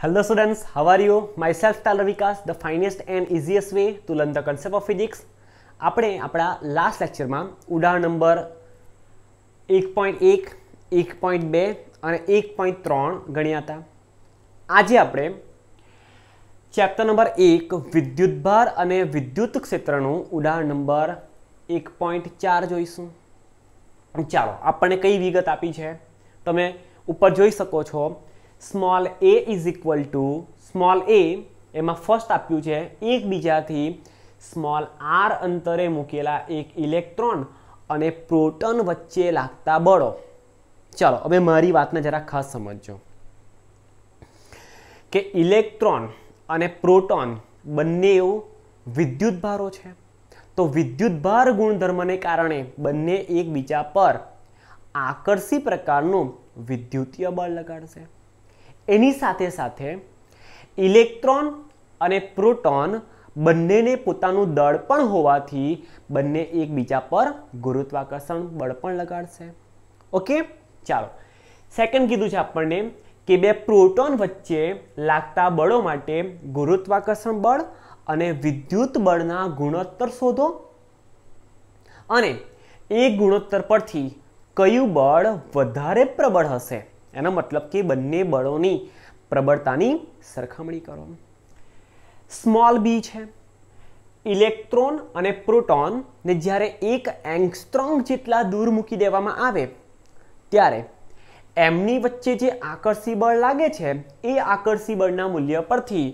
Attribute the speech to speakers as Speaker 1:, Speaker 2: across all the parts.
Speaker 1: Hello students, how are you? Myself Tyler Vikas, the finest and easiest way to learn the concept of physics. આપણે આપણા last લેક્ચરમાં ઉદાહરણ number એક point એક એક point બે અને એક પોઈન્ટ ત્રણ ગણ્યા હતા આજે આપણે ચેપ્ટર નંબર એક વિદ્યુતભાર અને વિદ્યુત ક્ષેત્રનું ઉદાહરણ નંબર એક પોઈન્ટ ચાર જોઈશું ચાલો આપણને કઈ વિગત આપી છે તમે ઉપર જોઈ શકો છો small A is equal to small A એમાં ફર્સ્ટ આપ્યું છે એકબીજાથી સ્મોલ આર અંતરે મૂકેલા એક ઇલેક્ટ્રોન અને પ્રોટોન વચ્ચે લાગતા બળો ચાલો હવે મારી વાતને જરા ખાસ સમજજો કે ઇલેક્ટ્રોન અને પ્રોટોન બંને વિદ્યુત ભારો છે તો વિદ્યુતભાર ગુણધર્મને કારણે બંને એકબીજા પર આકર્ષી પ્રકારનું વિદ્યુતીય બળ લગાડશે એની સાથે સાથે ઇલેક્ટ્રોન અને પ્રોટોન બંનેને પોતાનું દળ પણ હોવાથી બંને એકબીજા પર ગુરુત્વાકર્ષણ બળ પણ લગાડશે ઓકે ચાલો સેકન્ડ કીધું છે આપણને કે બે પ્રોટોન વચ્ચે લાગતા બળો માટે ગુરુત્વાકર્ષણ બળ અને વિદ્યુત બળના ગુણોત્તર શોધો અને એ ગુણોત્તર પરથી કયું બળ વધારે પ્રબળ હશે એનો મતલબ કે બંને બળોની પ્રબળતાની સરખામણી કરો સ્મોલ બી છે ઇલેક્ટ્રોન અને પ્રોટોનને જ્યારે એક એંગસ્ટ્રોંગ જેટલા દૂર મૂકી દેવામાં આવે ત્યારે એમની વચ્ચે જે આકર્ષી બળ લાગે છે એ આકર્ષી બળના મૂલ્ય પરથી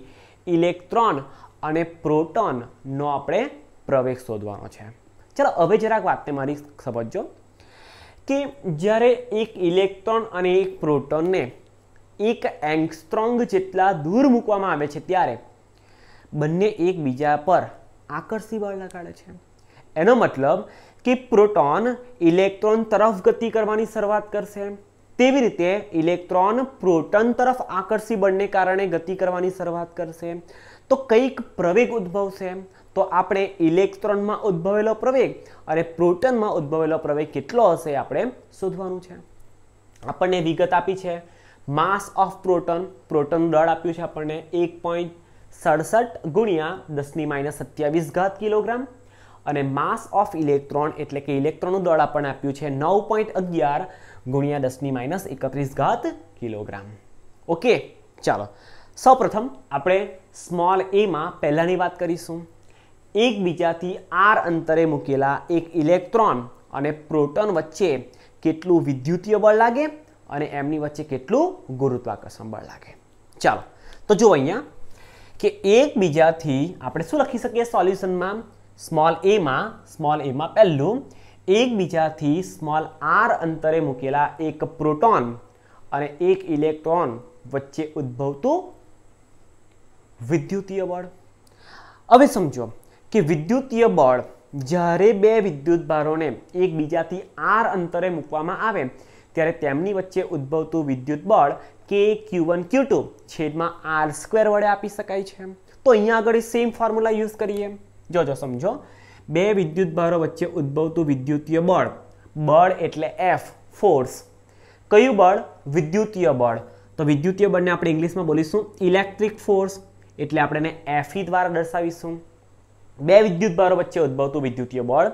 Speaker 1: ઇલેક્ટ્રોન અને પ્રોટોનનો આપણે પ્રવેગ શોધવાનો છે ચાલો હવે જરાક વાતને મારી સમજજો કે જ્યારે એક ઇલેક્ટ્રોન અને એક પ્રોટોનને એક એંગસ્ટ્રોંગ જેટલા દૂર મૂકવામાં આવે છે ત્યારે બંને એકબીજા પર આકર્ષી બળ લગાડે છે એનો મતલબ કે પ્રોટોન ઇલેક્ટ્રોન તરફ ગતિ કરવાની શરૂઆત કરશે તેવી રીતે ઇલેક્ટ્રોન પ્રોટોન તરફ આકર્ષી બળને કારણે ગતિ કરવાની શરૂઆત કરશે તો કંઈક પ્રવેગ ઉદ્ભવશે તો આપણે ઇલેક્ટ્રોનમાં ઉદ્ભવેલો પ્રવેગ અને પ્રોટોનમાં ઉદ્ભવેલો પ્રવેગ કેટલો હશે આપણે શોધવાનું છે આપણને વિગત આપી છે માસ ઓફ પ્રોટોન પ્રોટોનનું દળ આપ્યું છે આપણને એક પોઈન્ટ સડસઠ ગુણ્યા દસની માઇનસ સત્યાવીસ ઘાત કિલોગ્રામ અને માસ ઓફ ઇલેક્ટ્રોન એટલે કે ઇલેક્ટ્રોનનું દળ આપણને આપ્યું છે નવ પોઈન્ટ અગિયાર ગુણ્યા દસની માઇનસ એકત્રીસ ઘાત કિલોગ્રામ ઓકે ચાલો સૌપ્રથમ આપણે સ્મોલ એમાં પહેલાંની વાત કરીશું એકબીજાથી આર અંતરે મૂકેલા એક ઇલેક્ટ્રોન અને પ્રોટોન વચ્ચે કેટલું વિદ્યુતીય બળ લાગે અને એમની વચ્ચે કેટલું ગુરુત્વાકર્ષણ બળ લાગે ચાલો તો જુઓ અહીંયા કે એકબીજાથી આપણે શું લખી શકીએ સોલ્યુશનમાં સ્મોલ એમાં સ્મોલ એમાં પહેલું એકબીજાથી સ્મોલ આર અંતરે મૂકેલા એક પ્રોટોન અને એક ઇલેક્ટ્રોન વચ્ચે ઉદ્ભવતું વિદ્યુતીય બળ હવે સમજો કે વિદ્યુતીય બળ જ્યારે બે વિદ્યુત ભારોને એકબીજાથી આર અંતરે મૂકવામાં આવે ત્યારે તેમની વચ્ચે ઉદ્ભવતું વિદ્યુત બળ કે ક્યુ વન ક્યુ ટુ છેદમાં આર સ્ક્વેર વડે આપી શકાય છે તો અહીંયા આગળ સેમ ફોર્મ્યુલા યુઝ કરીએ જોજો સમજો બે વિદ્યુત ભારો વચ્ચે ઉદ્ભવતું વિદ્યુતીય બળ બળ એટલે એફ ફોર્સ કયું બળ વિદ્યુતીય બળ તો વિદ્યુતીય બળને આપણે ઇંગ્લિશમાં બોલીશું ઇલેક્ટ્રિક ફોર્સ એટલે આપણે એને એફઈ દ્વારા દર્શાવીશું બે વિદ્યુત ભારો વચ્ચે ઉદ્ભવતું વિદ્યુતીય બળ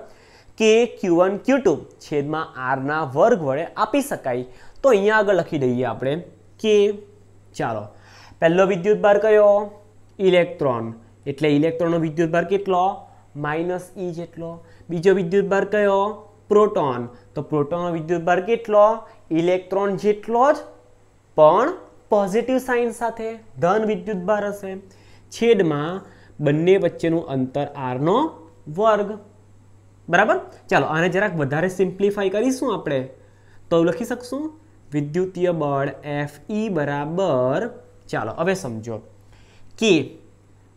Speaker 1: કે ક્યુ વન ક્યુ ટુ છેદમાં આરના વર્ગ વડે આપી શકાય તો અહીંયા આગળ લખી દઈએ આપણે કે ચાલો પહેલો વિદ્યુત ભાર કયો ઇલેક્ટ્રોન એટલે ઇલેક્ટ્રોનનો વિદ્યુત ભાર કેટલો માઇનસ ઈ e જેટલો બીજો વિદ્યુત ભાર કયો પ્રોટોન તો પ્રોટોનનો વિદ્યુત ભાર કેટલો ઇલેક્ટ્રોન જેટલો જ પણ પોઝિટિવ સાઇન સાથે ધન વિદ્યુત ભાર હશે છેદમાં બંને વચ્ચેનું અંતર આરનો વર્ગ બરાબર ચાલો આને જરાક વધારે સિમ્પ્લિફાઈ કરીશું આપણે તો લખી શકશું વિદ્યુતીય બળ એફ ઈ બરાબર ચાલો હવે સમજો કે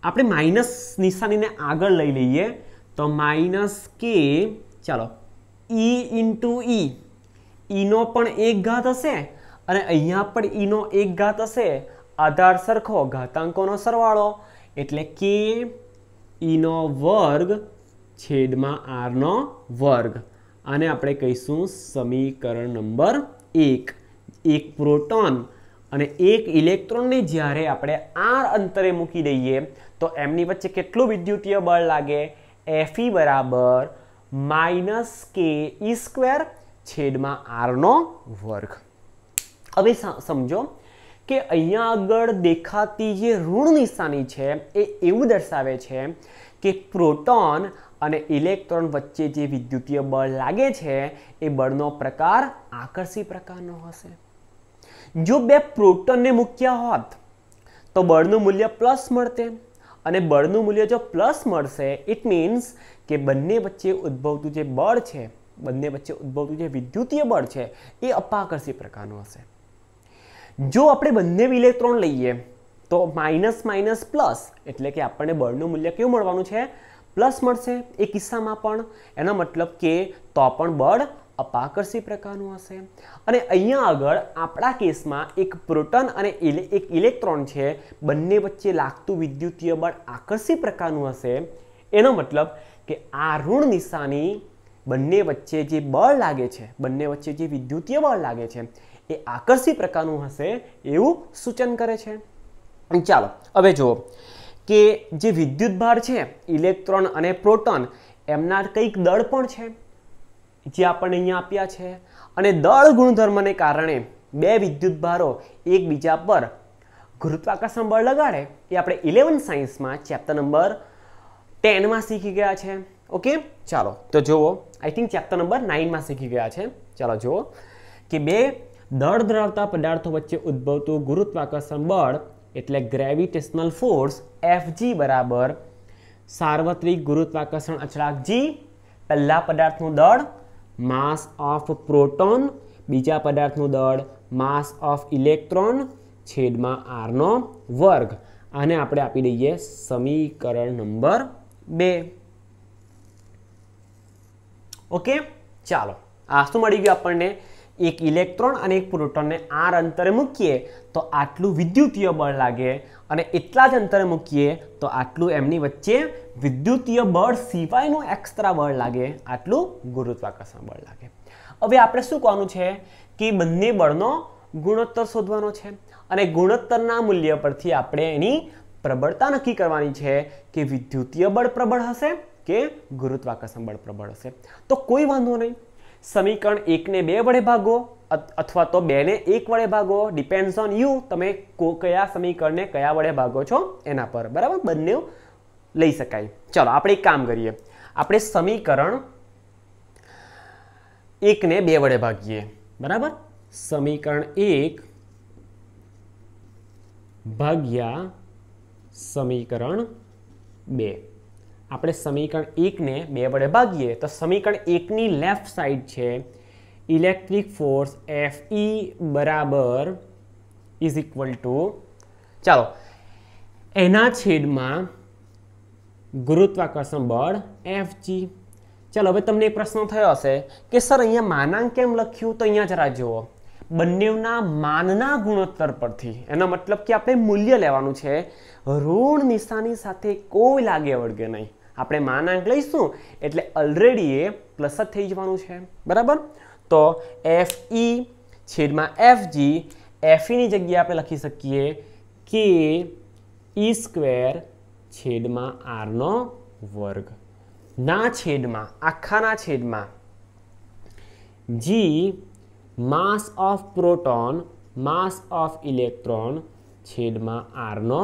Speaker 1: આપણે માઇનસ નિશાનીને આગળ લઈ લઈએ તો માઇનસ કે ચાલો ઈ ઇન્ટુ ઈ ઈનો પણ એક ઘાત હશે અને અહીંયા પણ ઈનો e એક ઘાત હશે આધાર સરખો ઘાતાંકોનો સરવાળો એટલે કે ઈનો વર્ગ છેદમાં આરનો વર્ગ આને આપણે કહીશું સમીકરણ નંબર એક એક પ્રોટોન અને એક ઇલેક્ટ્રોનને જ્યારે આપણે આર અંતરે મૂકી દઈએ તો એમની વચ્ચે કેટલું વિદ્યુતીય બળ લાગે એફઈ બરાબર માઇનસ કે ઈ સ્ક્વેર છેદમાં આરનો વર્ગ હવે સમજો કે અહીંયા આગળ દેખાતી જે ઋણ નિશાની છે એ એવું દર્શાવે છે કે પ્રોટોન અને ઇલેક્ટ્રોન વચ્ચે જે વિદ્યુતીય બળ લાગે છે એ બળનો પ્રકાર આકર્ષી પ્રકારનો હશે જો બે પ્રોટોનને મૂક્યા હોત તો બળનું મૂલ્ય પ્લસ મળતે અને બળનું મૂલ્ય જો પ્લસ મળશે ઇટ મીન્સ કે બંને વચ્ચે ઉદ્ભવતું જે બળ છે બંને વચ્ચે ઉદ્ભવતું જે વિદ્યુતીય બળ છે એ અપાકર્ષી પ્રકારનું હશે જો આપણે બંને ઇલેક્ટ્રોન લઈએ તો માઇનસ માઇનસ પ્લસ એટલે કે આપણને બળનું મૂલ્ય કેવું મળવાનું છે પ્લસ મળશે એ કિસ્સામાં પણ એનો મતલબ કે તો પણ બળ અપાકર્ષી પ્રકારનું હશે અને અહીંયા આગળ આપણા કેસમાં એક પ્રોટોન અને એક ઇલેક્ટ્રોન છે બંને વચ્ચે લાગતું વિદ્યુતીય બળ આકર્ષી પ્રકારનું હશે એનો મતલબ કે આ ઋણ નિશાની બંને વચ્ચે જે બળ લાગે છે બંને વચ્ચે જે વિદ્યુતીય બળ લાગે છે એ આકર્ષી પ્રકારનું હશે એવું સૂચન કરે છે ચાલો હવે જુઓ કે જે વિદ્યુતભાર છે ઇલેક્ટ્રોન અને પ્રોટોન એમના કંઈક દળ પણ છે જે આપણને અહીંયા આપ્યા છે અને દળ ગુણધર્મને કારણે બે વિદ્યુતભારો એકબીજા પર ગુરુત્વાકર્ષણ બળ લગાડે એ આપણે ઇલેવન સાયન્સમાં ચેપ્ટર નંબર ટેનમાં શીખી ગયા છે ઓકે ચાલો તો જુઓ આઈ થિંક ચેપ્ટર નંબર નાઇનમાં શીખી ગયા છે ચાલો જુઓ કે બે દળ ધરાવતા પદાર્થો વચ્ચે ઉદ્ભવતું ગુરુત્વાકર્ષણ બળ એટલે ગ્રેવિટેશનલ ફોર્સ એફજી બરાબર સાર્વત્રિક ગુરુત્વાકર્ષણ અચળાંક જી પહેલા પદાર્થનું દળ માસ ઓફ પ્રોટોન બીજા પદાર્થનું દળ માસ ઓફ ઇલેક્ટ્રોન છેદમાં આરનો વર્ગ આને આપણે આપી દઈએ સમીકરણ નંબર બે ઓકે ચાલો આ શું મળી ગયું આપણને એક ઇલેક્ટ્રોન અને એક પ્રોટોનને આર અંતરે મૂકીએ તો આટલું વિદ્યુતીય બળ લાગે અને એટલા જ અંતરે મૂકીએ તો આટલું એમની વચ્ચે વિદ્યુતીય બળ સિવાયનું એક્સ્ટ્રા બળ લાગે આટલું ગુરુત્વાકર્ષણ બળ લાગે હવે આપણે શું કહેવાનું છે કે બંને બળનો ગુણોત્તર શોધવાનો છે અને ગુણોત્તરના મૂલ્ય પરથી આપણે એની પ્રબળતા નક્કી કરવાની છે કે વિદ્યુતીય બળ પ્રબળ હશે કે ગુરુત્વાકર્ષણ બળ પ્રબળ હશે તો કોઈ વાંધો નહીં સમીકરણ એકને બે વડે ભાગો અથવા તો બેને એક વડે ભાગો ડિપેન્ડ્સ ઓન યુ તમે કયા સમીકરણને કયા વડે ભાગો છો એના પર બરાબર બંને લઈ શકાય ચાલો આપણે એક કામ કરીએ આપણે સમીકરણ એકને બે વડે ભાગીએ બરાબર સમીકરણ એક ભાગ્યા સમીકરણ બે આપણે સમીકરણ એકને બે વડે ભાગીએ તો સમીકરણ એકની લેફ્ટ સાઈડ છે ઇલેક્ટ્રિક ફોર્સ એફ ઈ બરાબર ઇઝ ઇક્વલ ટુ ચાલો એના છેદમાં ગુરુત્વાકર્ષણ બળ એફ જી ચાલો હવે તમને પ્રશ્ન થયો હશે કે સર અહીંયા માનાંક કેમ લખ્યું તો અહીંયા જરા જુઓ બંનેના માનના ગુણોત્તર પરથી એનો મતલબ કે આપણે મૂલ્ય લેવાનું છે ઋણ નિશાની સાથે કોઈ લાગે વળગે નહીં આપણે માનાંક લઈશું એટલે ઓલરેડી એ પ્લસ જ થઈ જવાનું છે બરાબર તો એફ ઈ છેદમાં એફ જી એફઈની જગ્યાએ આપણે લખી શકીએ કે ઈ સ્ક્વેર છેદમાં આરનો વર્ગ ના છેદમાં આખાના છેદમાં G mass of proton mass of electron છેદમાં આરનો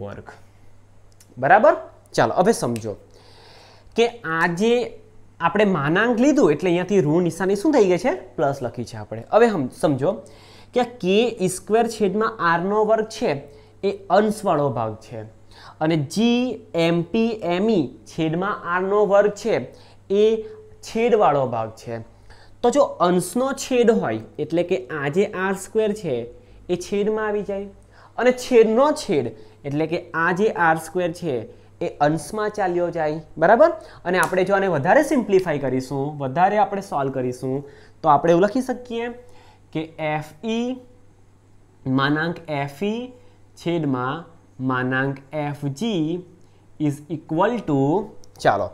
Speaker 1: વર્ગ બરાબર ચાલો હવે સમજો કે આજે આપણે માનાંક લીધું એટલે અહીંયાથી ઋણ નિશાની શું થઈ ગઈ છે પ્લસ લખી છે આપણે હવે સમજો કે આ કે સ્ક્વેર છેદમાં આરનો વર્ગ છે એ અંશવાળો ભાગ છે અને જી એમપી એમઈ છેદમાં આરનો વર્ગ છે એ છેદવાળો ભાગ છે તો જો અંશનો છેદ હોય એટલે કે આજે આર સ્ક્વેર છે એ છેદમાં આવી જાય અને છેદનો છેદ એટલે કે આ જે આર સ્ક્વેર છે એ અંશમાં ચાલ્યો જાય બરાબર અને આપણે જો આને વધારે સિમ્પ્લિફાઈ કરીશું વધારે આપણે સોલ્વ કરીશું તો આપણે એવું લખી શકીએ કે એફ ઈ માનાંક એફ ઈ છેદમાં માનાંક F G is equal to ચાલો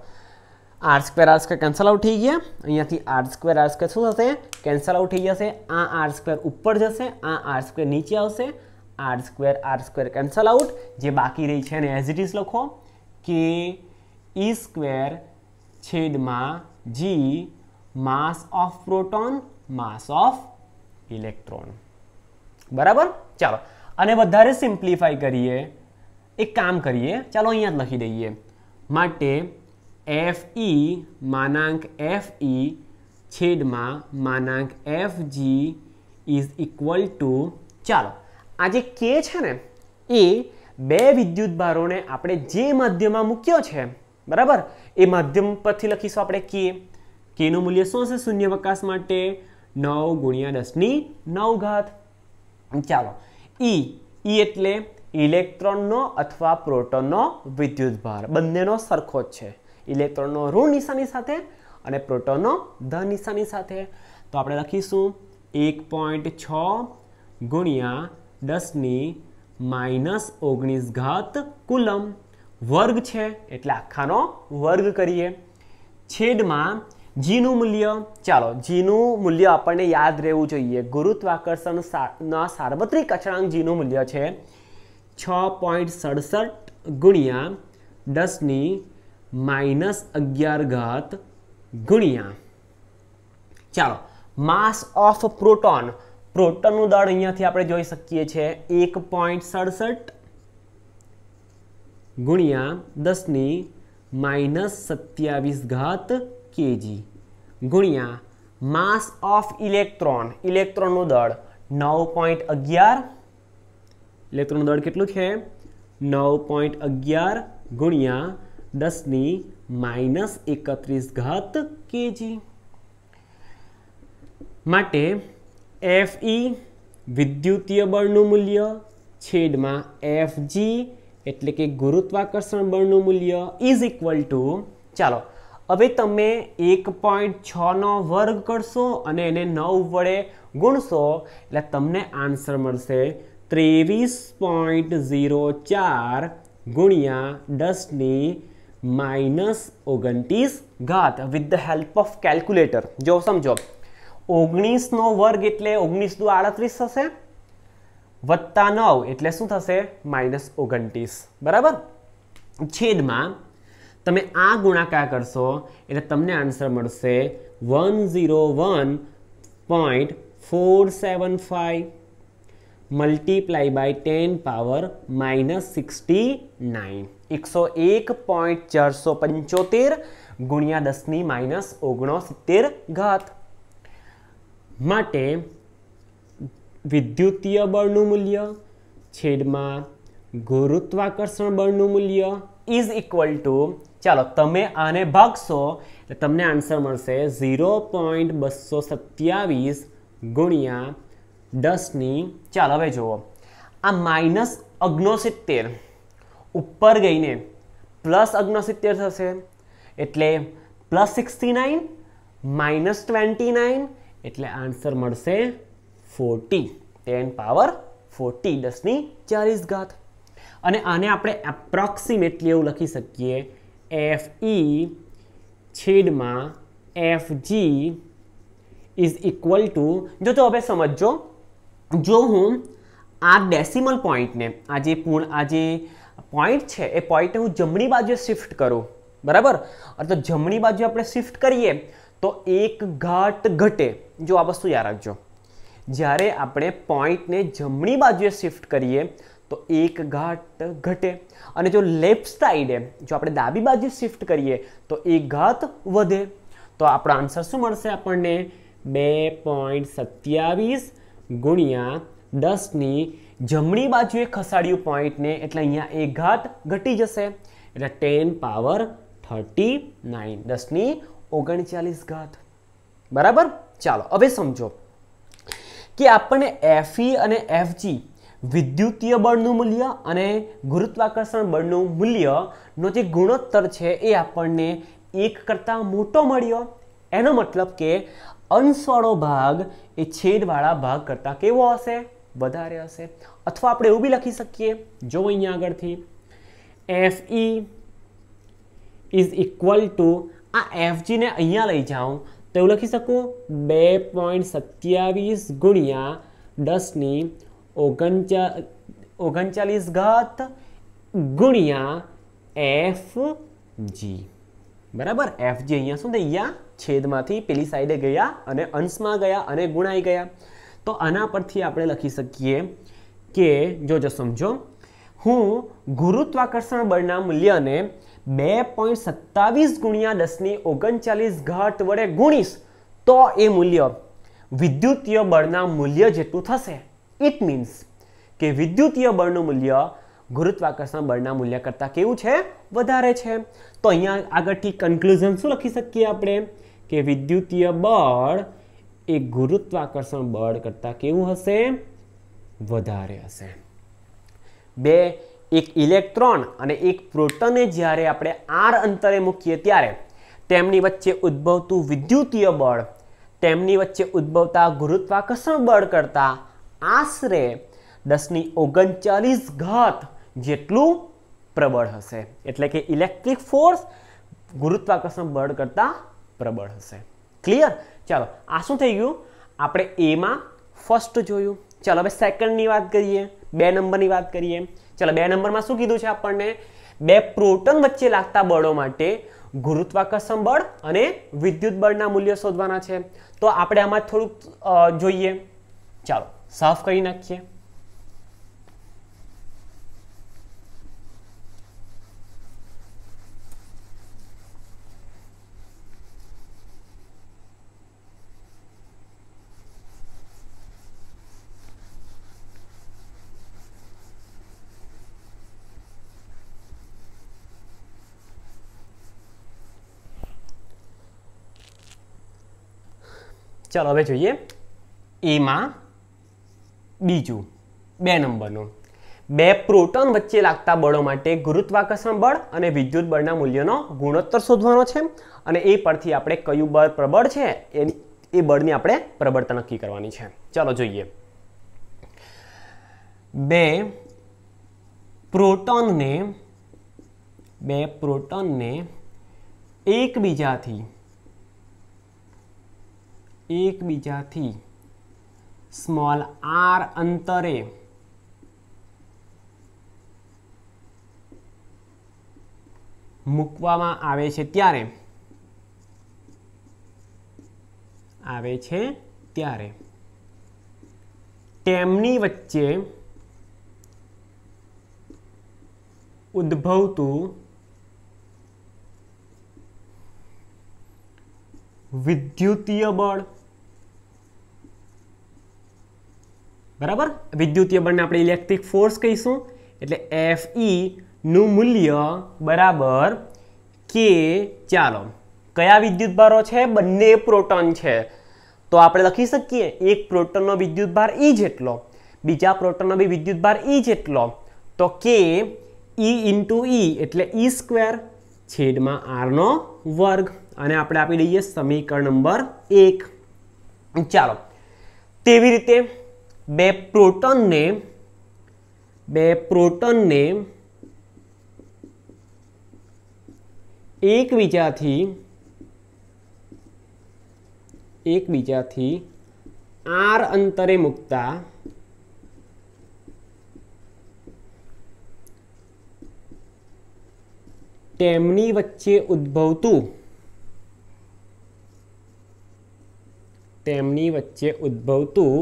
Speaker 1: R square R square cancel out થઈ ગયા અહીંયાથી આર સ્ક્વેર આર સ્ક્વેર શું થશે કેન્સલ આઉટ થઈ જશે આ આર સ્ક્વેર ઉપર જશે આ આર સ્ક્વેર નીચે આવશે R square R square cancel out જે બાકી રહી છે એને એઝ ઇટ ઇઝ લખો के ई स्क्वेर छेद मा G mass of proton mass of electron बराबर चलो अने सीम्प्लिफाई करिए एक काम करिए चलो अँ लखी दीए एफ ई मनाक एफ ई छेद मा मनाक F G is equal to चलो आज के બે વિદ્યુત ભારોને આપણે જે માધ્યમમાં મૂક્યો છે બરાબર એ માધ્યમ પરથી લખીશું આપણે કે કેનું મૂલ્ય શું હશે શૂન્યવકાશ માટે નવ ગુણ્યા દસની નવ ઘાત ચાલો ઈ e, ઈ e એટલે ઇલેક્ટ્રોનનો અથવા પ્રોટોનનો વિદ્યુત ભાર બંનેનો સરખો જ છે ઇલેક્ટ્રોનનો ઋણ નિશાની સાથે અને પ્રોટોનનો ધ નિશાની સાથે તો આપણે લખીશું એક પોઈન્ટ છ ગુણ્યા દસની માઇનસ ઓગણીસ ઘાત કુલમ વર્ગ છે એટલે આખાનો વર્ગ કરીએ છેદમાં જીનું મૂલ્ય ચાલો જીનું મૂલ્ય આપણને યાદ રહેવું જોઈએ ગુરુત્વાકર્ષણના સાર્વત્રિક અચળાંક જીનું મૂલ્ય છે છ પોઈન્ટ સડસઠ ગુણ્યા દસની માઇનસ અગિયાર ઘાત ગુણ્યા ચાલો માસ ઓફ પ્રોટોન પ્રોટનનું દળ અહીંયાથી આપણે જોઈ શકીએ છીએ એક પોઈન્ટ સડસઠ ગુણ્યા દસની માઇનસ સત્યાવીસ ઘાત કેજી ગુણ્યા માસ ઓફ ઇલેક્ટ્રોન ઇલેક્ટ્રોનનું દળ નવ પોઈન્ટ અગિયાર ઇલેક્ટ્રોનનું દળ કેટલું છે નવ પોઈન્ટ અગિયાર ગુણ્યા દસની માઇનસ એકત્રીસ ઘાત કેજી માટે એફ ઈ વિદ્યુતીય બળનું મૂલ્ય છેડમાં એફ જી એટલે કે ગુરુત્વાકર્ષણ બળનું મૂલ્ય ઇઝ ઇક્વલ ટુ ચાલો હવે તમે એક પોઈન્ટ છનો વર્ગ કરશો અને એને નવ વડે ગુણશો એટલે તમને આન્સર મળશે ત્રેવીસ પોઈન્ટ ઝીરો ચાર ગુણ્યા દસની માઇનસ ઓગણત્રીસ ઘાત with the help of calculator જો સમજો ઓગણીસનો વર્ગ એટલે ઓગણીસ દુ આડત્રીસ થશે વત્તા નવ એટલે શું થશે માઇનસ ઓગણત્રીસ બરાબર છેદમાં તમે આ ગુણાકાર કરશો એટલે તમને આન્સર મળશે one zero one point four seven five multiply by ten power minus sixty nine એકસો એક પોઈન્ટ ચારસો પંચોતેર ગુણ્યા દસની માઇનસ ઓગણસિત્તેર ઘાત માટે વિદ્યુતીય બળનું મૂલ્ય છેડમાં ગુરુત્વાકર્ષણ બળનું મૂલ્ય ઇઝ ઇક્વલ ટુ ચાલો તમે આને ભાગશો એટલે તમને આન્સર મળશે ઝીરો પોઈન્ટ બસો સત્યાવીસ ગુણ્યા દસની ચાલો હવે જુઓ આ માઇનસ અગ્નોસિત્તેર ઉપર ગઈને પ્લસ અગ્નોસિત્તેર થશે એટલે plus sixty nine minus twenty nine એટલે આન્સર મળશે ફોર્ટી ટેન પાવર ફોર્ટી દસની ચાલીસ ઘાત અને આને આપણે એપ્રોક્સિમેટલી એવું લખી શકીએ એફ ઈ છેદમાં F G is equal to જો તો હવે સમજો જો હું આ ડેસિમલ પોઈન્ટને આ જે પૂર્ણ આ જે પોઈન્ટ છે એ પોઈન્ટને હું જમણી બાજુએ શિફ્ટ કરું બરાબર તો જમણી બાજુ આપણે શિફ્ટ કરીએ તો એક ઘાટ ઘટે જો આ વસ્તુ યાદ રાખજો જ્યારે આપણે પોઈન્ટને જમણી બાજુએ શિફ્ટ કરીએ તો એક ઘાત ઘટે અને જો લેફ્ટ સાઈડે જો આપણે ડાબી બાજુ શિફ્ટ કરીએ તો એક ઘાત વધે તો આપણો આન્સર શું મળશે આપણને બે પોઈન્ટ સત્યાવીસ ગુણ્યા દસની જમણી બાજુએ ખસાડ્યું પોઈન્ટને એટલે અહીંયા એક ઘાત ઘટી જશે એટલે ટેન પાવર થર્ટી નાઇન દસની ઓગણચાલીસ ઘાત બરાબર ચાલો હવે સમજો કે આપણને એફઈ અને એફજી વિદ્યુતીય બળનું મૂલ્ય અને ગુરુત્વાકર્ષણ બળનું મૂલ્યનો જે ગુણોત્તર છે એ આપણને એક કરતાં મોટો મળ્યો એનો મતલબ કે અંશવાળો ભાગ એ છેદવાળા ભાગ કરતાં કેવો હશે વધારે હશે અથવા આપણે એવું બી લખી શકીએ જો અહીંયા આગળથી F E is equal to આ એફજીને અહીંયા લઈ જાઉં તો એવું લખી શકું બે પોઈન્ટ સત્યાવીસ ગુણ્યા દસની ઓગણચા ઓગણચાલીસ ઘાત ગુણ્યા એફ જી બરાબર એફ જી અહીંયા શું થઈ ગયા છેદમાંથી પેલી સાઈડે ગયા અને અંશમાં ગયા અને ગુણાઈ ગયા તો આના પરથી આપણે લખી શકીએ કે જોજો સમજો હું ગુરુત્વાકર્ષણ બળના મૂલ્યને બે પોઈન્ટ સત્તાવીસ ગુણ્યા દસની ઓગણચાલીસ ઘાટ વડે ગુણીશ તો એ મૂલ્ય વિદ્યુતીય બળના મૂલ્ય જેટલું થશે ઇટ મીન્સ કે વિદ્યુતીય બળનું મૂલ્ય ગુરુત્વાકર્ષણ બળના મૂલ્ય કરતાં કેવું છે વધારે છે તો અહીંયા આગળથી કન્ક્લુઝન શું લખી શકીએ આપણે કે વિદ્યુતીય બળ એ ગુરુત્વાકર્ષણ બળ કરતાં કેવું હશે વધારે હશે બે એક ઇલેક્ટ્રોન અને એક પ્રોટોને જ્યારે આપણે આર અંતરે મૂકીએ ત્યારે તેમની વચ્ચે ઉદ્ભવતું વિદ્યુતીય બળ તેમની વચ્ચે ઉદ્ભવતા ગુરુત્વાકર્ષણ બળ કરતાં આશરે દસની ઓગણચાલીસ ઘાત જેટલું પ્રબળ હશે એટલે કે ઇલેક્ટ્રિક ફોર્સ ગુરુત્વાકર્ષણ બળ કરતાં પ્રબળ હશે ક્લિયર ચાલો આ શું થઈ ગયું આપણે એમાં ફર્સ્ટ જોયું ચાલો હવે સેકન્ડની વાત કરીએ બે નંબરની વાત કરીએ ચાલો બે નંબરમાં શું કીધું છે આપણને બે પ્રોટોન વચ્ચે લાગતા બળો માટે ગુરુત્વાકર્ષણ બળ અને વિદ્યુત બળના મૂલ્ય શોધવાના છે તો આપણે આમાં થોડુંક જોઈએ ચાલો સાફ કરી નાખીએ ચાલો હવે જોઈએ એમાં બીજું બે નંબરનું બે પ્રોટોન વચ્ચે લાગતા બળો માટે ગુરુત્વાકર્ષણ બળ અને વિદ્યુત બળના મૂલ્યનો ગુણોત્તર શોધવાનો છે અને એ પરથી આપણે કયું બળ પ્રબળ છે એની એ બળની આપણે પ્રબળતા નક્કી કરવાની છે ચાલો જોઈએ બે પ્રોટોનને બે પ્રોટોનને એકબીજાથી એકબીજાથી સ્મોલ આર અંતરે મૂકવામાં આવે છે ત્યારે આવે છે ત્યારે તેમની વચ્ચે ઉદ્ભવતું વિદ્યુતીય બળ બરાબર વિદ્યુતીય બળને આપણે ઇલેક્ટ્રિક ફોર્સ કહીશું એટલે એફ ઈનું મૂલ્ય બરાબર કે ચાલો કયા વિદ્યુતભારો છે બંને પ્રોટોન છે તો આપણે લખી શકીએ એક પ્રોટોનનો વિદ્યુતભાર ઈ e જેટલો બીજા પ્રોટોનનો બી વિદ્યુતભાર ઈ e જેટલો તો કે ઈ ઇન્ટુ ઈ એટલે ઈ e સ્ક્વેર છેદમાં આરનો વર્ગ અને આપણે આપી દઈએ સમીકરણ નંબર એક ચાલો તેવી રીતે બે પ્રોટોન ને બે પ્રોટોન ને એકબીજાથી એકબીજાથી r અંતરે મુક્તા ટેમની વચ્ચે उद्ભવતું ટેમની વચ્ચે उद्ભવતું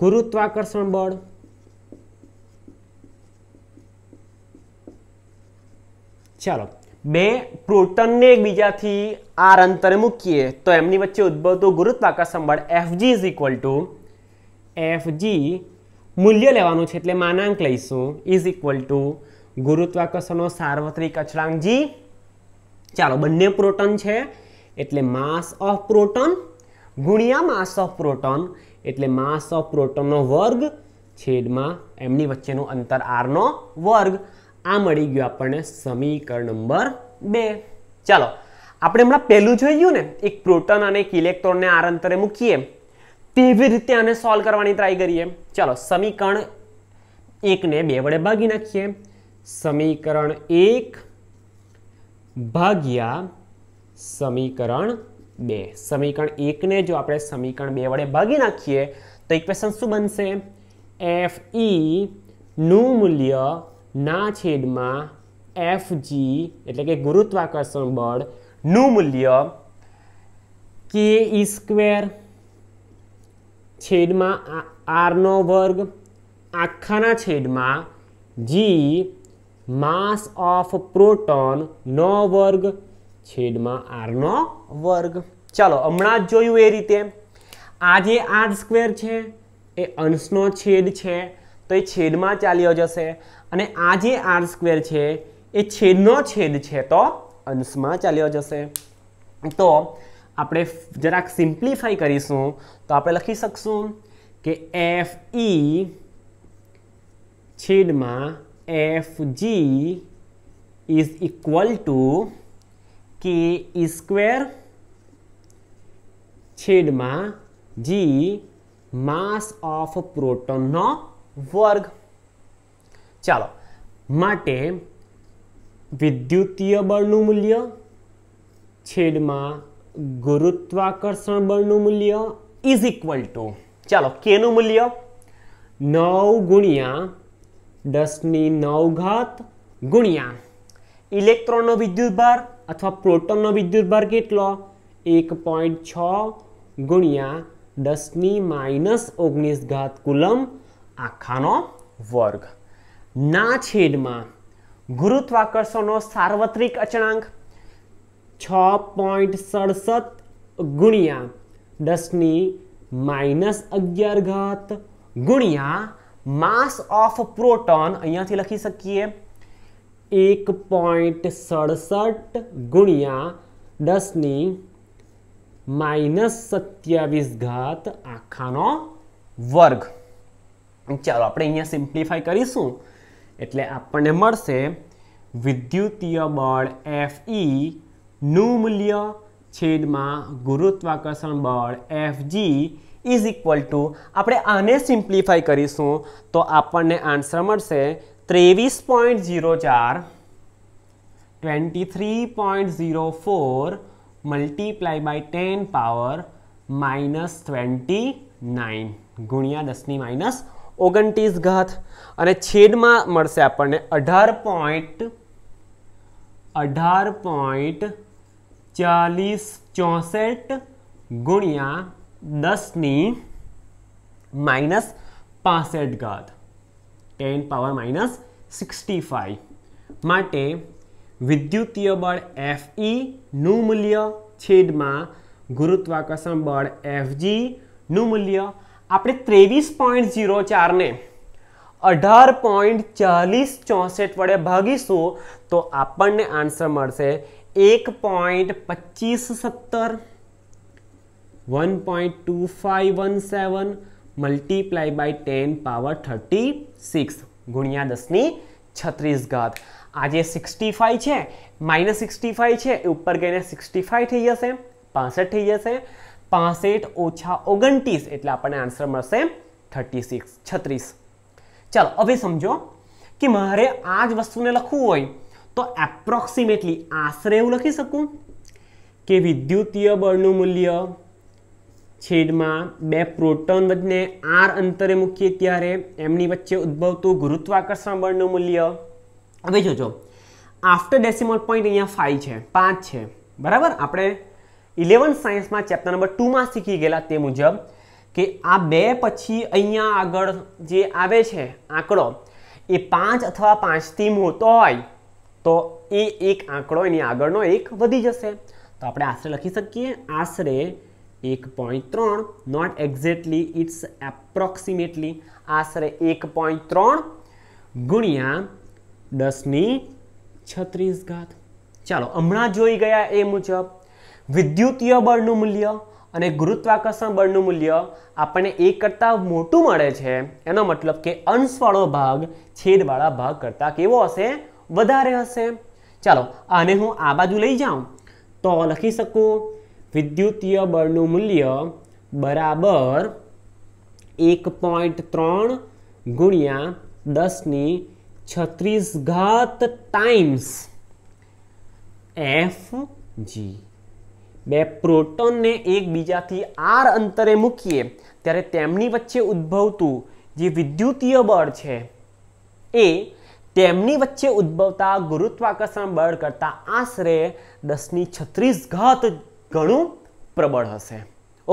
Speaker 1: ગુરુત્વાકર્ષણ બળ ચાલો બે પ્રોટનને એકબીજાથી આર અંતરે મૂકીએ તો એમની વચ્ચે ઉદ્ભવતું ગુરુત્વાકર્ષણ બળ F G is equal to F G મૂલ્ય લેવાનું છે એટલે માનાંક લઈશું ઇઝ ઇક્વલ ટુ ગુરુત્વાકર્ષણનો સાર્વત્રિક અચળાંક જી ચાલો બંને પ્રોટન છે એટલે માસ ઓફ પ્રોટન ગુણ્યા માસ ઓફ પ્રોટન એટલે માસ ઓફ પ્રોટોનનો વર્ગ છેદમાં એમની વચ્ચેનું અંતર આરનો વર્ગ આ મળી ગયું આપણને સમીકરણ નંબર બે ચાલો આપણે હમણાં પહેલું જોઈ ગયું ને એક પ્રોટોન અને એક ઇલેક્ટ્રોનને આર અંતરે મૂકીએ તેવી રીતે આને સોલ્વ કરવાની ટ્રાય કરીએ ચાલો સમીકરણ એકને બે વડે ભાગી નાખીએ સમીકરણ એક ભાગ્યા સમીકરણ બે સમીકરણ એકને જો આપણે સમીકરણ બે વડે ભાગી નાખીએ તો ઇક્વેશન શું બનશે એફ ઈનું મૂલ્ય ના છેદમાં એફ જી એટલે કે ગુરુત્વાકર્ષણ બળનું મૂલ્ય કે ઈ સ્ક્વેર છેદમાં આરનો વર્ગ આખાના છેદમાં જી માસ ઓફ પ્રોટોનનો વર્ગ છેદમાં આરનો વર્ગ ચાલો હમણાં જ જોયું એ રીતે આ જે આર સ્ક્વેર છે એ અંશનો છેદ છે તો એ છેદમાં ચાલ્યો જશે અને આ જે આર સ્ક્વેર છે એ છેદનો છેદ છે તો અંશમાં ચાલ્યો જશે તો આપણે જરાક સિમ્પ્લિફાઈ કરીશું તો આપણે લખી શકશું કે એફ ઈ e છેદમાં F G is equal to K E square છેડમાં G mass of પ્રોટોનનો વર્ગ ચાલો માટે વિદ્યુતીય બળનું મૂલ્ય છેદમાં ગુરુત્વાકર્ષણ બળનું મૂલ્ય ઇઝ ઇક્વલ ટુ ચાલો કેનું મૂલ્ય નવ ગુણ્યા દસની નવ ઘાત ગુણ્યા ઇલેક્ટ્રોનનો ભાર અથવા પ્રોટોનનો વિદ્યુતભાર કેટલો એક પોઈન્ટ છ ગુણ્યા દસની માઇનસ ઓગણીસ ઘાત કુલમ આખાનો વર્ગ ના છેદમાં ગુરુત્વાકર્ષણનો સાર્વત્રિક અચળાંક છ પોઈન્ટ સડસઠ ગુણ્યા દસની માઇનસ અગિયાર ઘાત ગુણ્યા માસ ઓફ પ્રોટોન અહીંયાથી લખી શકીએ એક પોઈન્ટ સડસઠ ગુણ્યા દસની માઇનસ સત્યાવીસ ઘાત આખાનો વર્ગ ચાલો આપણે અહીંયા સિમ્પ્લિફાઈ કરીશું એટલે આપણને મળશે વિદ્યુતીય બળ એફ નું મૂલ્ય છેદમાં ગુરુત્વાકર્ષણ બળ F G is equal to આપણે આને સિમ્પ્લિફાય કરીશું તો આપણને આન્સર મળશે ત્રેવીસ પોઈન્ટ ઝીરો ચાર twenty three point zero four multiply by ten power minus twenty nine ગુણ્યા દસની માઇનસ ઓગણત્રીસ ઘાત અને છેદમાં મળશે આપણને અઢાર પોઈન્ટ અઢાર પોઈન્ટ ચાલીસ ચોસઠ ગુણ્યા દસની માઇનસ પાસઠ ઘાત ten power minus sixty five માટે વિદ્યુતીય બળ એફ નું મૂલ્ય છેદમાં ગુરુત્વાકર્ષણ બળ એફ નું મૂલ્ય આપણે ત્રેવીસ પોઈન્ટ ઝીરો ચારને અઢાર પોઈન્ટ ચાલીસ ચોસઠ વડે ભાગીશું તો આપણને આન્સર મળશે એક પોઈન્ટ પચીસ સત્તર one point two five one seven multiply by ten power thirty six ગુણ્યા દસની છત્રીસ ઘાત આજે જે સિક્સટી ફાઈવ છે માઇનસ સિક્સટી ફાઈવ છે એ ઉપર ગઈને સિક્સટી ફાઈવ થઈ જશે પાસઠ થઈ જશે પાસઠ ઓછા ઓગણત્રીસ એટલે આપણને આન્સર મળશે થર્ટી સિક્સ છત્રીસ ચાલો હવે સમજો કે મારે આ જ વસ્તુને લખવું હોય તો એપ્રોક્સિમેટલી આશરે એવું લખી શકું કે વિદ્યુતીય બળનું મૂલ્ય છેદમાં બે પ્રોટોન વચ્ચે આર અંતરે મૂકીએ ત્યારે એમની વચ્ચે ઉદ્ભવતું ગુરુત્વાકર્ષણ બળનું મૂલ્ય હવે જોજો આફ્ટર ડેસિમલ પોઈન્ટ અહીંયા ફાઈવ છે પાંચ છે બરાબર આપણે ઇલેવન સાયન્સમાં ચેપ્ટર નંબર ટુમાં શીખી ગયેલા તે મુજબ કે આ બે પછી અહીંયા આગળ જે આવે છે આંકડો એ પાંચ અથવા પાંચથી મોટો હોય તો એ એક આંકડો એની આગળનો એક વધી જશે તો આપણે આશરે લખી શકીએ આશરે એક પોઈન્ટ ત્રણ નોટ એક્ઝેક્ટલી ઇટ્સ એપ્રોક્સિમેટલી આશરે એક પોઈન્ટ ત્રણ ગુણ્યા દસની છત્રીસ ઘાત ચાલો હમણાં જોઈ ગયા એ મુજબ વિદ્યુતીય બળનું મૂલ્ય અને ગુરુત્વાકર્ષણ બળનું મૂલ્ય આપણને એક કરતાં મોટું મળે છે એનો મતલબ કે અંશવાળો ભાગ છેદવાળા ભાગ કરતાં કેવો હશે વધારે હશે ચાલો આને હું આ બાજુ લઈ જાઉં તો લખી શકું વિદ્યુતીય બળનું મૂલ્ય બરાબર એક પોઈન્ટ ત્રણ ગુણ્યા દસની છત્રીસ ઘાત ટાઈમ્સ એફ જી બે પ્રોટોનને એકબીજાથી આર અંતરે મૂકીએ ત્યારે તેમની વચ્ચે ઉદ્ભવતું જે વિદ્યુતીય બળ છે એ તેમની વચ્ચે ઉદ્ભવતા ગુરુત્વાકર્ષણ બળ કરતાં આશરે દસની છત્રીસ ઘાત ઘણું પ્રબળ હશે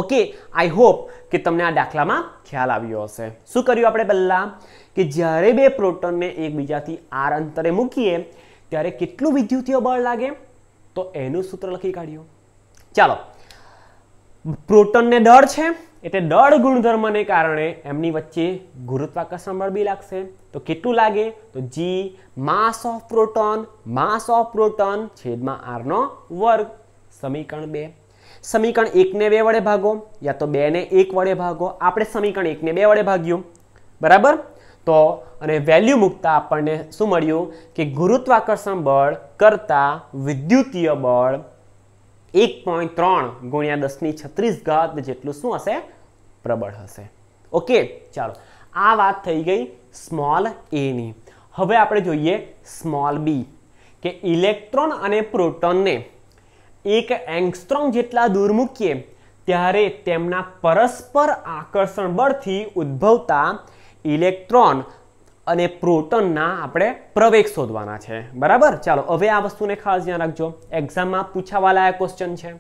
Speaker 1: ઓકે આઈ હોપ કે તમને આ દાખલામાં ખ્યાલ આવ્યો હશે શું કર્યું આપણે પહેલાં કે જ્યારે બે પ્રોટોનને એકબીજાથી આર અંતરે મૂકીએ ત્યારે કેટલું વિદ્યુતીય બળ લાગે તો એનું સૂત્ર લખી કાઢ્યું ચાલો પ્રોટોનને દળ છે એટલે દળ ગુણધર્મને કારણે એમની વચ્ચે ગુરુત્વાકર્ષણ બળ બી લાગશે તો કેટલું લાગે તો G mass of proton mass of proton છેદમાં આરનો વર્ગ સમીકરણ બે સમીકરણ એકને બે વડે ભાગો યા તો બેને એક વડે ભાગો આપણે સમીકરણ એકને બે વડે ભાગ્યું બરાબર તો અને વેલ્યુ મૂકતા આપણને શું મળ્યું કે ગુરુત્વાકર્ષણ બળ કરતાં વિદ્યુતીય બળ એક પોઈન્ટ ત્રણ ગુણ્યા દસની છત્રીસ ગત જેટલું શું હશે પ્રબળ હશે ઓકે ચાલો આ વાત થઈ ગઈ સ્મોલ એની હવે આપણે જોઈએ સ્મોલ બી કે ઇલેક્ટ્રોન અને પ્રોટોનને એક એંગસ્ટ્રોંગ જેટલા દૂર મૂકીએ ત્યારે તેમના પરસ્પર આકર્ષણ બળથી ઉદ્ભવતા ઇલેક્ટ્રોન અને પ્રોટોનના આપણે પ્રવેગ શોધવાના છે બરાબર ચાલો હવે આ વસ્તુને ખાસ ધ્યાન રાખજો એક્ઝામમાં પૂછાવાલાયક ક્વેશ્ચન છે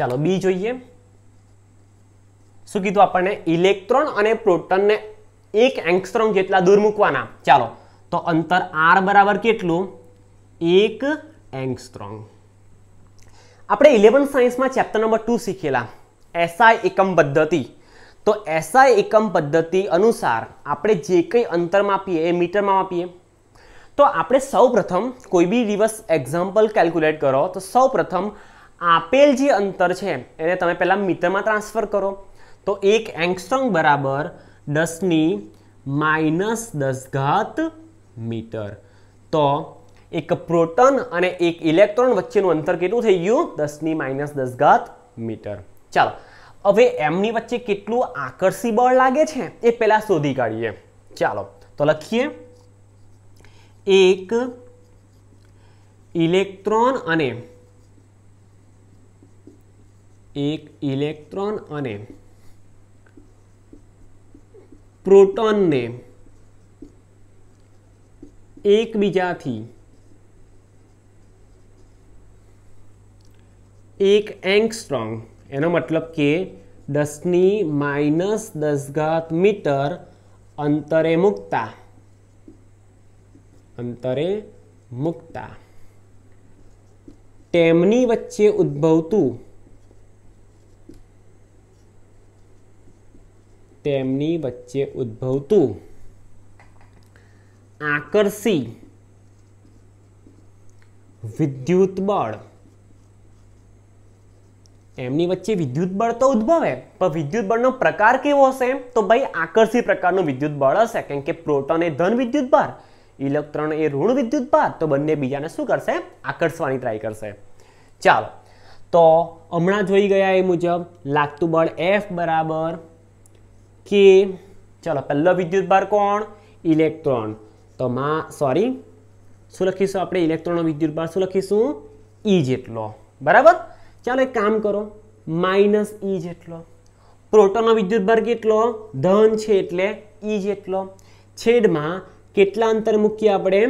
Speaker 1: ચાલો બી જોઈએ શું કીધું આપણને ઇલેક્ટ્રોન અને પ્રોટોનને એક એંગસ્ટ્રોમ જેટલા દૂર મૂકવાના ચાલો તો અંતર આર બરાબર કેટલું એક એંગસ્ટ્રોમ આપણે ઇલેવન સાયન્સમાં ચેપ્ટર નંબર ટુ શીખેલા એસઆઈ એકમ પદ્ધતિ તો એસઆઈ એકમ પદ્ધતિ અનુસાર આપણે જે કંઈ અંતર માપીએ એ મીટરમાં માપીએ તો આપણે સૌ પ્રથમ કોઈ બી દિવસ એક્ઝામ્પલ કેલ્ક્યુલેટ કરો તો સૌ પ્રથમ આપેલ જે અંતર છે એને તમે પહેલાં મીટરમાં ટ્રાન્સફર કરો તો એક એંગસ્ટ્રોંગ બરાબર દસની માઇનસ દસ ઘાત મીટર તો એક પ્રોટોન અને એક ઇલેક્ટ્રોન વચ્ચેનું અંતર કેટલું થઈ ગયું દસની માઇનસ દસ ઘાત મીટર ચાલો હવે એમની વચ્ચે કેટલું આકર્ષી બળ લાગે છે એ પહેલાં શોધી કાઢીએ ચાલો તો લખીએ એક ઇલેક્ટ્રોન અને એક ઇલેક્ટ્રોન અને પ્રોટોનને એકબીજાથી એક સ્ટ્રોંગ એનો મતલબ કે દસની માઇનસ દસ ઘાત મીટર અંતરે મૂકતા અંતરે મૂકતા તેમની વચ્ચે ઉદ્ભવતું તેમની વચ્ચે ઉદ્ભવતું આકર્ષી વિદ્યુત બળ એમની વચ્ચે વિદ્યુત બળ તો ઉદ્ભવે પણ વિદ્યુત બળનો પ્રકાર કેવો હશે તો ભાઈ આકર્ષી પ્રકારનું વિદ્યુત બળ હશે કેમ કે પ્રોટોન એ ધન વિદ્યુત ભાર ઇલેક્ટ્રોન એ ઋણ વિદ્યુત ભાર તો બંને બીજાને શું કરશે આકર્ષવાની ટ્રાય કરશે ચાલો તો હમણાં જોઈ ગયા એ મુજબ લાગતું બળ એફ બરાબર કે ચલો પહેલો વિદ્યુતભાર કોણ ઇલેક્ટ્રોન તો માં સોરી શું લખીશું આપણે ઇલેક્ટ્રોનનો વિદ્યુતભાર શું લખીશું ઈ e જેટલો બરાબર ચાલો એક કામ કરો માઇનસ ઈ e જેટલો પ્રોટોનનો વિદ્યુતભાર કેટલો ધન છે એટલે ઈ e જેટલો છેદમાં કેટલા અંતર મૂકીએ આપણે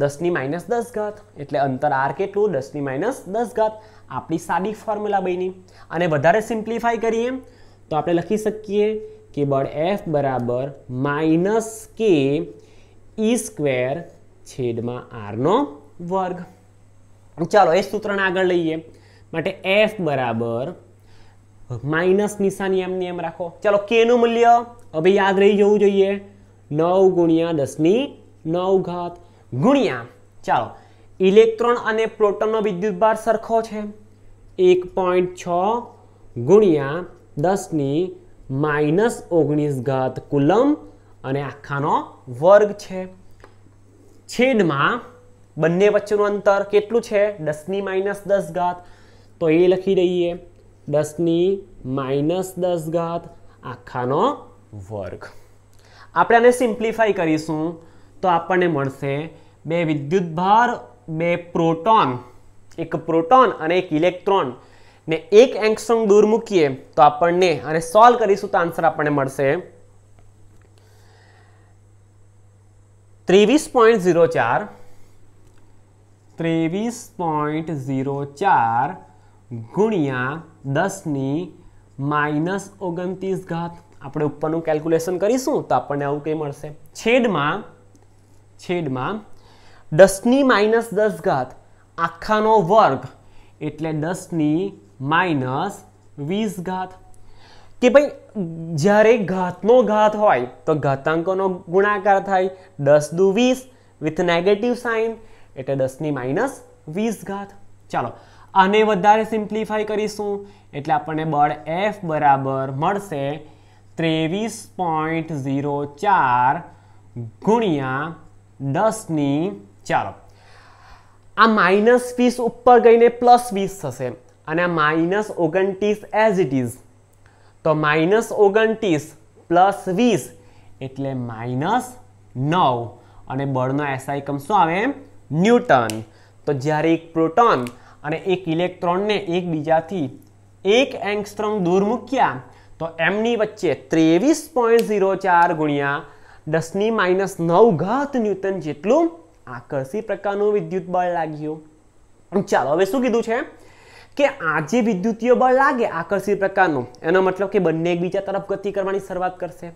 Speaker 1: દસની માઇનસ દસ ઘાત એટલે અંતર આર કેટલું દસની માઇનસ દસ ઘાત આપણી સાદી ફોર્મ્યુલા બની અને વધારે સિમ્પ્લિફાય કરીએ તો આપણે લખી શકીએ કે બળ એફ બરાબર માઇનસ કે ઈ e સ્ક્વેર છેદમાં આરનો વર્ગ ચાલો એ સૂત્રને આગળ લઈએ માટે એફ બરાબર માઇનસ નિશાની એમની એમ રાખો ચાલો કેનું મૂલ્ય હવે યાદ રહી જવું જોઈએ નવ ગુણ્યા દસની નવ ઘાત ગુણ્યા ચાલો ઇલેક્ટ્રોન અને પ્રોટોનનો ભાર સરખો છે એક પોઈન્ટ છ ગુણ્યા દસની માઇનસ ઓગણીસ ઘાત કુલમ અને આખાનો વર્ગ છે છેદમાં બંને વચ્ચેનું અંતર કેટલું છે દસની માઇનસ દસ ઘાત તો એ લખી દઈએ દસની માઇનસ દસ ઘાત આખાનો વર્ગ આપણે આને સિમ્પ્લિફાઈ કરીશું તો આપણને મળશે બે વિદ્યુતભાર બે પ્રોટોન એક પ્રોટોન અને એક ઇલેક્ટ્રોન ને એક એંગસ્ટ્રોમ દૂર મૂકીએ તો આપણને અને સોલ્વ કરીશું તો આન્સર આપણને મળશે ત્રેવીસ પોઈન્ટ ઝીરો ચાર ત્રેવીસ પોઈન્ટ ઝીરો ચાર ગુણ્યા દસની માઇનસ ઓગણત્રીસ ઘાત આપણે ઉપરનું કેલ્ક્યુલેશન કરીશું તો આપણને આવું કંઈ મળશે છેડમાં છેડમાં દસની માઇનસ દસ ઘાત આખાનો વર્ગ એટલે દસની માઇનસ વીસ ઘાત કે ભાઈ જ્યારે ઘાતનો ઘાત હોય તો ઘાતાંકોનો ગુણાકાર થાય દસ દુ વીસ વિથ નેગેટિવ સાઇન એટલે દસની માઇનસ વીસ ઘાત ચાલો આને વધારે સિમ્પ્લિફાઈ કરીશું એટલે આપણને બળ એફ બરાબર મળશે ત્રેવીસ પોઈન્ટ ઝીરો ચાર ગુણ્યા દસની ચાલો આ માઇનસ વીસ ઉપર ગઈને પ્લસ વીસ થશે અને માઇનસ ઓગણત્રીસ એઝ ઇટ ઇઝ તો માઇનસ ઓગણત્રીસ પ્લસ વીસ એટલે માઇનસ નવ અને બળનો એસઆઈ કમ શું આવે ન્યૂટન તો જ્યારે એક પ્રોટોન અને એક ઇલેક્ટ્રોનને એકબીજાથી એક એંગસ્ટ્રોમ દૂર મૂક્યા તો એમની વચ્ચે ત્રેવીસ પોઈન્ટ ઝીરો ચાર ગુણ્યા દસની માઇનસ નવ ઘાત ન્યૂટન જેટલું આકર્ષી પ્રકારનું વિદ્યુત બળ લાગ્યું ચાલો હવે શું કીધું છે કે આજે વિદ્યુતીય બળ લાગે આકર્ષિત પ્રકારનું એનો મતલબ કે બંને એકબીજા તરફ ગતિ કરવાની શરૂઆત કરશે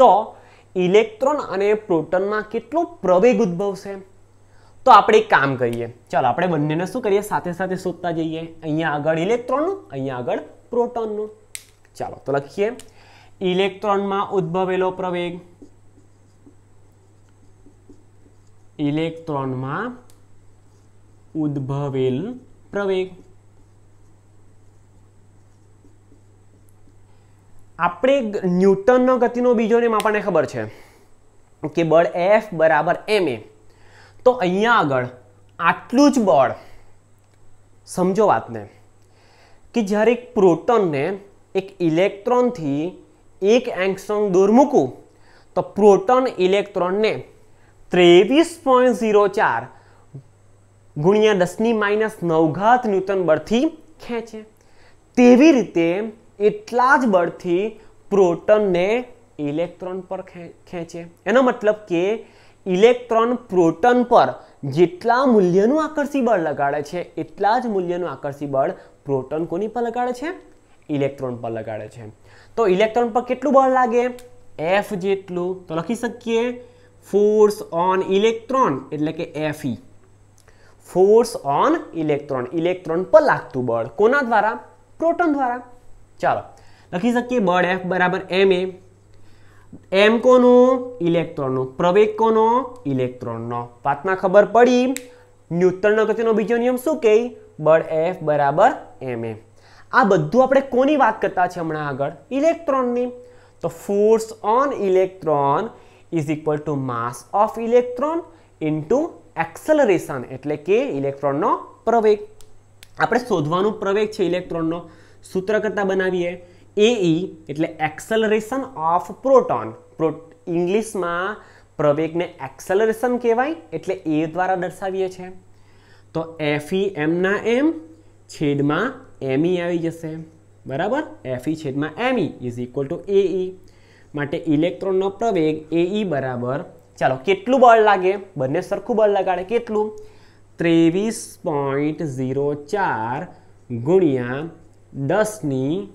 Speaker 1: તો ઇલેક્ટ્રોન અને પ્રોટોનમાં કેટલો પ્રવેગ ઉદ્ભવશે તો આપણે એક કામ કરીએ ચાલો આપણે બંનેને શું કરીએ સાથે સાથે શોધતા જઈએ અહીંયા આગળ ઇલેક્ટ્રોનનું અહીંયા આગળ પ્રોટોનનું ચાલો તો લખીએ ઇલેક્ટ્રોનમાં ઉદ્ભવેલો પ્રવેગ ઇલેક્ટ્રોનમાં ઉદ્ભવેલ પ્રવેગ આપણે ન્યૂટનનો ગતિનો બીજો નિયમ આપણને ખબર છે કે બળ એફ બરાબર એમ એ તો અહીંયા આગળ આટલું જ બળ સમજો વાતને કે જ્યારે એક પ્રોટોનને એક ઇલેક્ટ્રોનથી એક એંગસ્ટ્રોન દૂર મૂકું તો પ્રોટોન ઇલેક્ટ્રોનને ત્રેવીસ પોઈન્ટ ઝીરો ચાર ગુણ્યા દસની માઇનસ નવઘાત ન્યૂટન બળથી ખેંચે તેવી રીતે એટલા જ બળથી પ્રોટોનને ઇલેક્ટ્રોન પર ખેંચે એનો મતલબ કે ઇલેક્ટ્રોન પ્રોટોન પર જેટલા મૂલ્યનું આકર્ષી બળ લગાડે છે એટલા જ મૂલ્યનું આકર્ષી બળ પ્રોટોન કોની પર લગાડે છે ઇલેક્ટ્રોન પર લગાડે છે તો ઇલેક્ટ્રોન પર કેટલું બળ લાગે એફ જેટલું તો લખી શકીએ ફોર્સ ઓન ઇલેક્ટ્રોન એટલે કે F E force on electron electron પર લાગતું બળ કોના દ્વારા પ્રોટોન દ્વારા ચાલો લખી શકીએ બળ એફ બરાબર એમ એ એમ કોનું ઇલેક્ટ્રોનનો પ્રવેગ કોનો ઇલેક્ટ્રોનનો વાતમાં ખબર પડી ન્યૂટનનો ગતિનો બીજો નિયમ શું કહે બળ એફ બરાબર એમ એ આ બધું આપણે કોની વાત કરતા છે હમણાં આગળ ઇલેક્ટ્રોનની તો force on electron is equal to mass of electron into acceleration એટલે કે ઇલેક્ટ્રોનનો પ્રવેગ આપણે શોધવાનું પ્રવેગ છે ઇલેક્ટ્રોનનો સૂત્ર કરતાં બનાવીએ એ e એટલે એક્સલરેશન ઓફ પ્રોટોન પ્રો ઇંગ્લિશમાં પ્રવેગને એક્સલરેશન કહેવાય એટલે એ દ્વારા દર્શાવીએ છીએ તો એફઈ એમના એમ છેદમાં એમઈ આવી જશે બરાબર એફઈ છેદમાં M E is equal to A માટે ઇલેક્ટ્રોનનો પ્રવેગ એ e બરાબર ચાલો કેટલું બળ લાગે બંને સરખું બળ લગાડે કેટલું ત્રેવીસ પોઈન્ટ ઝીરો ચાર ગુણ્યા દસની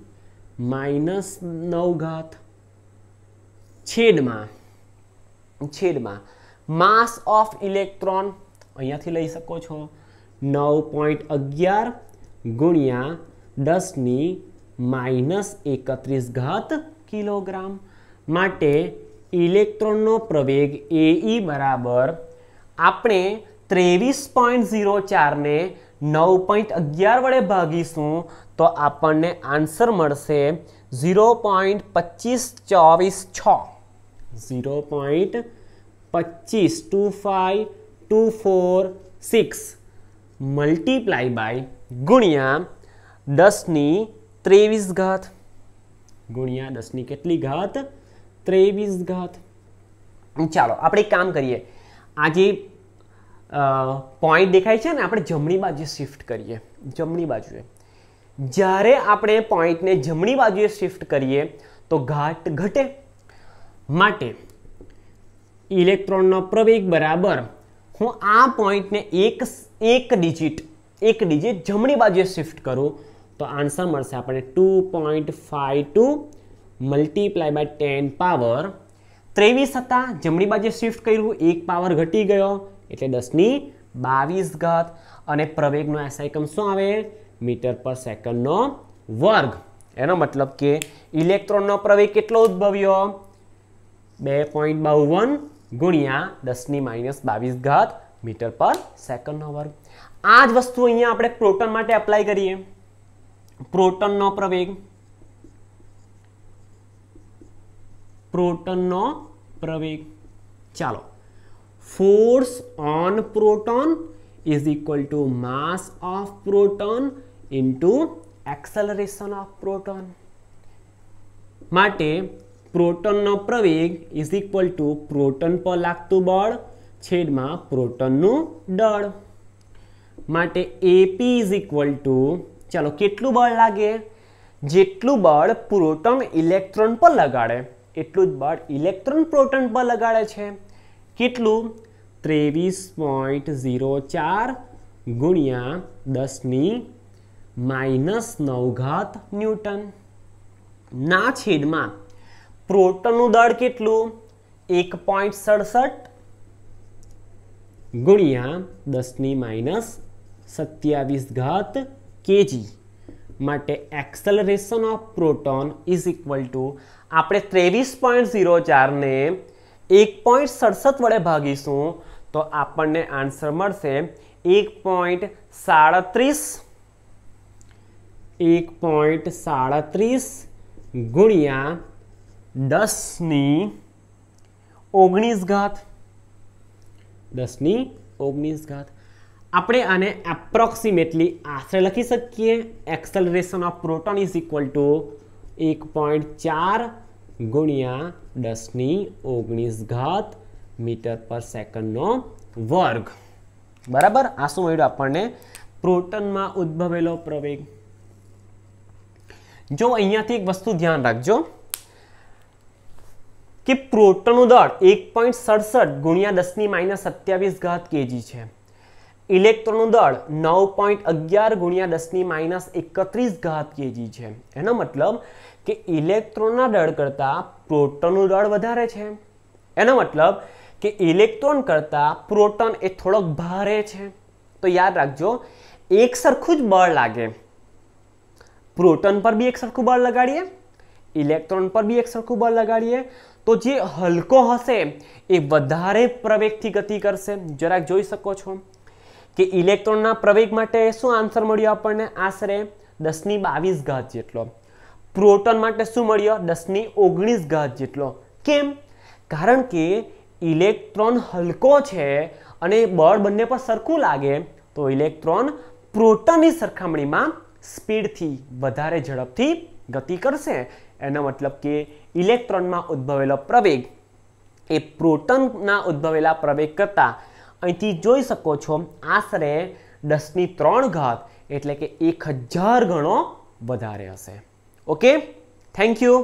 Speaker 1: માઇનસ નવ ઘાત છેદમાં છેદમાં માસ ઓફ ઇલેક્ટ્રોન અહીંયાથી લઈ શકો છો નવ પોઈન્ટ અગિયાર ગુણ્યા દસની માઇનસ એકત્રીસ ઘાત કિલોગ્રામ માટે ઇલેક્ટ્રોનનો પ્રવેગ એ e બરાબર આપણે ત્રેવીસ પોઈન્ટ ઝીરો ચારને નવ પોઈન્ટ અગિયાર વડે ભાગીશું તો આપણને આન્સર મળશે ઝીરો પોઈન્ટ પચીસ ચોવીસ છ ઝીરો પોઈન્ટ પચીસ two five two four six multiply by ગુણ્યા દસની ત્રેવીસ ઘાત ગુણ્યા દસની કેટલી ઘાત ત્રેવીસ ઘાત ચાલો આપણે કામ કરીએ આજે પોઈન્ટ દેખાય છે ને આપણે જમણી બાજુ શિફ્ટ કરીએ જમણી બાજુએ જ્યારે આપણે પોઈન્ટને જમણી બાજુએ શિફ્ટ કરીએ તો ઘાટ ઘટે માટે ઇલેક્ટ્રોનનો પ્રવેગ બરાબર હું આ પોઈન્ટને એક એક ડિજિટ એક ડિજિટ જમણી બાજુએ શિફ્ટ કરું તો આન્સર મળશે આપણે two point five two multiply by ten power ત્રેવીસ હતા જમણી બાજુએ શિફ્ટ કર્યું એક પાવર ઘટી ગયો એટલે દસની બાવીસ ઘાત અને પ્રવેગનો એસઆઈ કમ શું આવે મીટર પર સેકન્ડનો વર્ગ એનો મતલબ કે ઇલેક્ટ્રોનનો પ્રવેગ કેટલો ઉદ્ભવ્યો બે પોઈન્ટ બાવન ગુણ્યા દસની માઇનસ બાવીસ ઘાત મીટર પર સેકન્ડનો વર્ગ આ જ વસ્તુ અહીંયા આપણે પ્રોટન માટે એપ્લાય કરીએ પ્રોટનનો પ્રવેગ પ્રોટનનો પ્રવેગ ચાલો force on proton is equal to mass of proton into acceleration of proton માટે પ્રોટોનનો પ્રવેગ ઇઝ ઇક્વલ ટુ પ્રોટોન પર લાગતું બળ છેદમાં પ્રોટોનનું દળ માટે એપી ઇઝ ઇક્વલ ટુ ચાલો કેટલું બળ લાગે જેટલું બળ પ્રોટોન ઇલેક્ટ્રોન પર લગાડે એટલું જ બળ ઇલેક્ટ્રોન પ્રોટોન પર લગાડે છે કેટલું ત્રેવીસ પોઈન્ટ ઝીરો ચાર ગુણ્યા દસની માઇનસ નવઘાત ઘાત ન્યૂટન ના છેદમાં પ્રોટોનનું દળ કેટલું એક પોઈન્ટ સડસઠ ગુણ્યા દસની માઇનસ સત્યાવીસ ઘાત કેજી માટે acceleration of proton is equal to આપણે ત્રેવીસ પોઈન્ટ ઝીરો ચારને એક પોઈન્ટ સડસઠ વડે ભાગીશું તો આપણને આન્સર મળશે એક પોઈન્ટ સાડત્રીસ એક પોઈન્ટ સાડત્રીસ ગુણ્યા દસની ઓગણીસ ઘાત દસની ઓગણીસ ઘાત આપણે આને એપ્રોક્સિમેટલી આશરે લખી શકીએ acceleration of proton is equal to એક પોઈન્ટ ચાર ગુણ્યા દસની ઓગણીસ ઘાત મીટર પર સેકન્ડનો વર્ગ બરાબર આ શું મળ્યું આપણને પ્રોટનમાં ઉદ્ભવેલો પ્રવેગ જો અહીંયાથી એક વસ્તુ ધ્યાન રાખજો કે પ્રોટનનું દળ એક પોઈન્ટ સડસઠ ગુણ્યા દસની માઇનસ સત્યાવીસ ઘાત કેજી છે ઇલેક્ટ્રોનનું દળ નવ પોઈન્ટ અગિયાર ગુણ્યા દસની માઇનસ એકત્રીસ ઘાત કેજી છે એનો મતલબ કે ઇલેક્ટ્રોનના દળ કરતાં પ્રોટોનનું દળ વધારે છે એનો મતલબ કે ઇલેક્ટ્રોન કરતાં પ્રોટોન એ થોડોક ભારે છે તો યાદ રાખજો એક સરખું જ બળ લાગે પ્રોટોન પર બી એક સરખું બળ લગાડીએ ઇલેક્ટ્રોન પર બી એક સરખું બળ લગાડીએ તો જે હલકો હશે એ વધારે પ્રવેગથી ગતિ કરશે જરાક જોઈ શકો છો કે ઇલેક્ટ્રોનના પ્રવેગ માટે શું આન્સર મળ્યો આપણને આશરે દસની બાવીસ ઘાત જેટલો પ્રોટોન માટે શું મળ્યો દસની ઓગણીસ ઘાત જેટલો કેમ કારણ કે ઇલેક્ટ્રોન હલકો છે અને બળ બંને પર સરખું લાગે તો ઇલેક્ટ્રોન પ્રોટોનની સરખામણીમાં સ્પીડથી વધારે ઝડપથી ગતિ કરશે એનો મતલબ કે ઇલેક્ટ્રોનમાં ઉદ્ભવેલો પ્રવેગ એ પ્રોટોનના ઉદ્ભવેલા પ્રવેગ કરતાં અહીંથી જોઈ શકો છો આશરે દસની ત્રણ ઘાત એટલે કે એક હજાર ગણો વધારે હશે ઓકે થેન્ક યુ